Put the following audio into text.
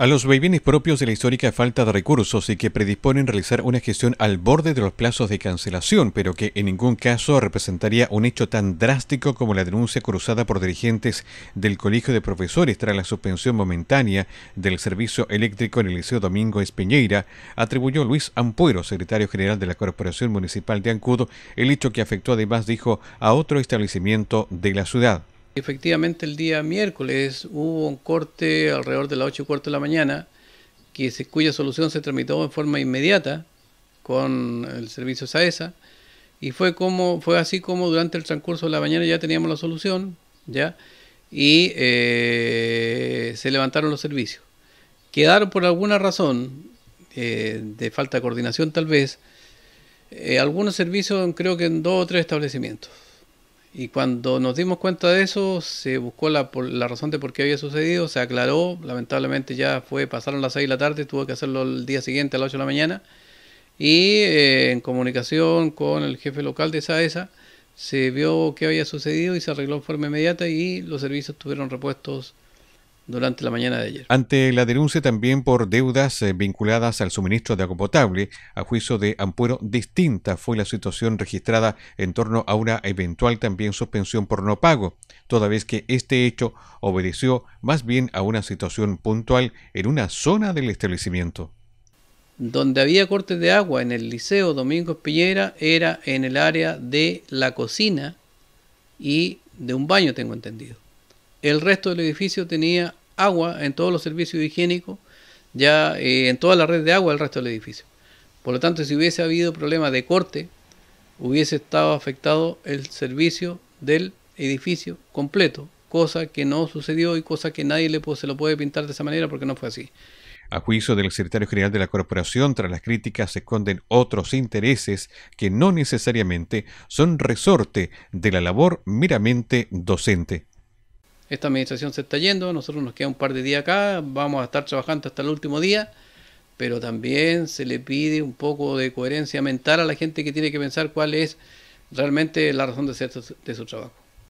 A los vaivenes propios de la histórica falta de recursos y que predisponen realizar una gestión al borde de los plazos de cancelación, pero que en ningún caso representaría un hecho tan drástico como la denuncia cruzada por dirigentes del Colegio de Profesores tras la suspensión momentánea del servicio eléctrico en el Liceo Domingo Espeñeira, atribuyó Luis Ampuero, secretario general de la Corporación Municipal de Ancudo, el hecho que afectó además, dijo, a otro establecimiento de la ciudad. Efectivamente, el día miércoles hubo un corte alrededor de las 8 y cuarto de la mañana, cuya solución se tramitó en forma inmediata con el servicio SAESA, y fue, como, fue así como durante el transcurso de la mañana ya teníamos la solución, ¿ya? Y eh, se levantaron los servicios. Quedaron por alguna razón, eh, de falta de coordinación tal vez, eh, algunos servicios creo que en dos o tres establecimientos. Y cuando nos dimos cuenta de eso, se buscó la, razón de por qué había sucedido, se aclaró, lamentablemente ya fue, pasaron las 6 de la tarde, tuvo que hacerlo el día siguiente a las 8 de la mañana, y eh, en comunicación con el jefe local de SAESA, se vio qué había sucedido y se arregló de forma inmediata y los servicios tuvieron repuestos durante la mañana de ayer. Ante la denuncia también por deudas eh, vinculadas al suministro de agua potable, a juicio de Ampuero, distinta fue la situación registrada en torno a una eventual también suspensión por no pago, toda vez que este hecho obedeció más bien a una situación puntual en una zona del establecimiento. Donde había cortes de agua en el Liceo Domingo Piñera era en el área de la cocina y de un baño, tengo entendido. El resto del edificio tenía agua en todos los servicios higiénicos, ya eh, en toda la red de agua del resto del edificio. Por lo tanto, si hubiese habido problema de corte, hubiese estado afectado el servicio del edificio completo, cosa que no sucedió y cosa que nadie le, se lo puede pintar de esa manera porque no fue así. A juicio del secretario general de la corporación, tras las críticas se esconden otros intereses que no necesariamente son resorte de la labor meramente docente esta administración se está yendo, nosotros nos queda un par de días acá, vamos a estar trabajando hasta el último día, pero también se le pide un poco de coherencia mental a la gente que tiene que pensar cuál es realmente la razón de ser de su trabajo.